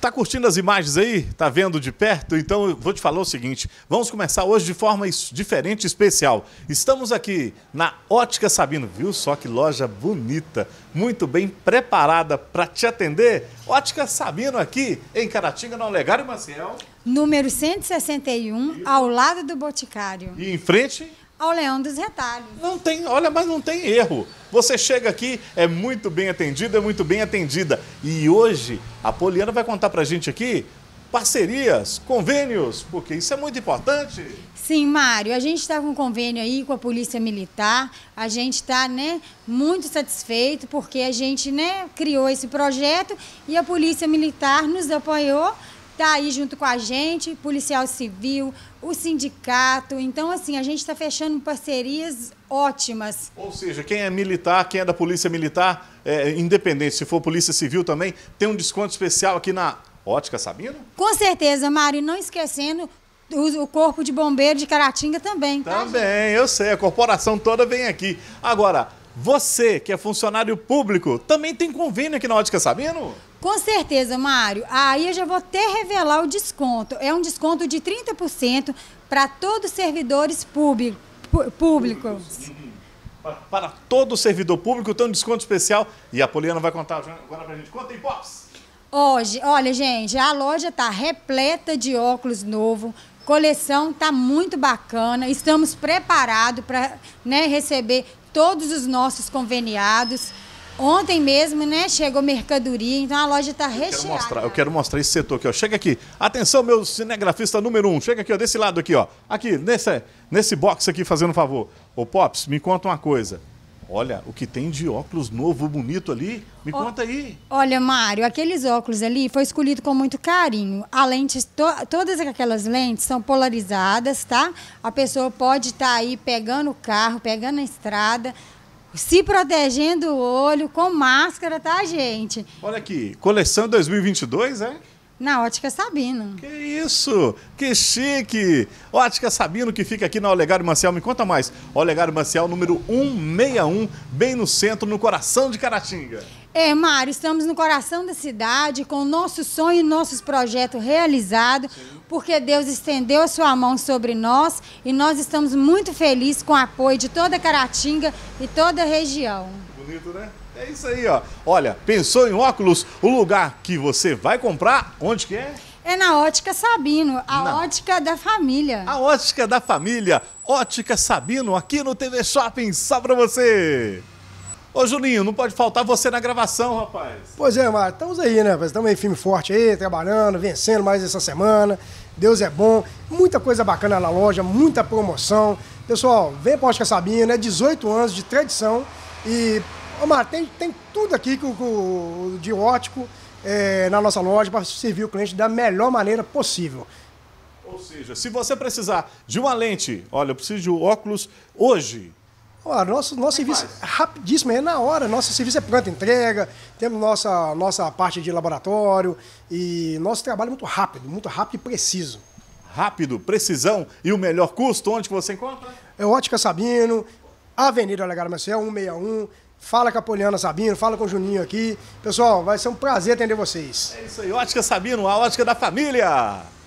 Tá curtindo as imagens aí? Tá vendo de perto? Então eu vou te falar o seguinte: vamos começar hoje de forma diferente e especial. Estamos aqui na Ótica Sabino, viu só que loja bonita, muito bem preparada para te atender. Ótica Sabino aqui em Caratinga, no Olegário Maciel. Número 161, ao lado do Boticário. E em frente? ao Leão dos Retalhos. Não tem, olha, mas não tem erro. Você chega aqui, é muito bem atendido, é muito bem atendida. E hoje a Poliana vai contar pra gente aqui parcerias, convênios, porque isso é muito importante. Sim, Mário, a gente está com um convênio aí com a Polícia Militar, a gente está né, muito satisfeito porque a gente né, criou esse projeto e a Polícia Militar nos apoiou está aí junto com a gente, policial civil, o sindicato. Então, assim, a gente está fechando parcerias ótimas. Ou seja, quem é militar, quem é da polícia militar, é, é independente, se for polícia civil também, tem um desconto especial aqui na Ótica Sabina? Com certeza, Mário. Não esquecendo, o corpo de bombeiro de Caratinga também. Também, tá, eu sei, a corporação toda vem aqui. Agora, você que é funcionário público, também tem convênio aqui na Ótica Sabino? Com certeza, Mário. Aí eu já vou até revelar o desconto. É um desconto de 30% para todos os servidores público, públicos. Para todo servidor público tem um desconto especial. E a Poliana vai contar agora para a gente. Conta aí, Pops! Hoje, olha, gente, a loja está repleta de óculos novo, coleção está muito bacana, estamos preparados para né, receber todos os nossos conveniados. Ontem mesmo, né, chegou mercadoria, então a loja está recheada. Quero mostrar, eu quero mostrar esse setor aqui, ó. Chega aqui. Atenção, meu cinegrafista número um. Chega aqui, ó, desse lado aqui, ó. Aqui, nesse, nesse box aqui, fazendo um favor. Ô, Pops, me conta uma coisa. Olha, o que tem de óculos novo, bonito ali? Me conta aí. Olha, Mário, aqueles óculos ali foi escolhido com muito carinho. A lente, to, todas aquelas lentes são polarizadas, tá? A pessoa pode estar tá aí pegando o carro, pegando a estrada, se protegendo o olho com máscara, tá, gente? Olha aqui, coleção 2022, é? Na Ótica Sabino. Que isso! Que chique! Ótica Sabino que fica aqui na Olegário Marcial, Me conta mais. Olegário Marcial número 161, bem no centro, no coração de Caratinga. É, Mário, estamos no coração da cidade, com o nosso sonho e nossos projetos realizados, porque Deus estendeu a sua mão sobre nós e nós estamos muito felizes com o apoio de toda Caratinga e toda a região. Bonito, né? É isso aí, ó. Olha, pensou em óculos? O lugar que você vai comprar, onde que é? É na Ótica Sabino, a na... ótica da família. A ótica da família, Ótica Sabino, aqui no TV Shopping, só pra você! Ô Julinho, não pode faltar você na gravação, rapaz. Pois é, Mário, estamos aí, né? Estamos aí firme forte aí, trabalhando, vencendo mais essa semana. Deus é bom, muita coisa bacana na loja, muita promoção. Pessoal, vem para ótica Sabino, né? 18 anos de tradição e, ô Mário, tem, tem tudo aqui que o, de ótico é, na nossa loja para servir o cliente da melhor maneira possível. Ou seja, se você precisar de uma lente, olha, eu preciso de óculos hoje, Olha, nosso nosso é serviço é rapidíssimo, é na hora. Nosso serviço é planta entrega, temos nossa, nossa parte de laboratório e nosso trabalho é muito rápido, muito rápido e preciso. Rápido, precisão e o melhor custo, onde que você encontra? É Ótica Sabino, Avenida Olegário Marcel, 161. Fala com a Poliana Sabino, fala com o Juninho aqui. Pessoal, vai ser um prazer atender vocês. É isso aí, Ótica Sabino, a ótica da família.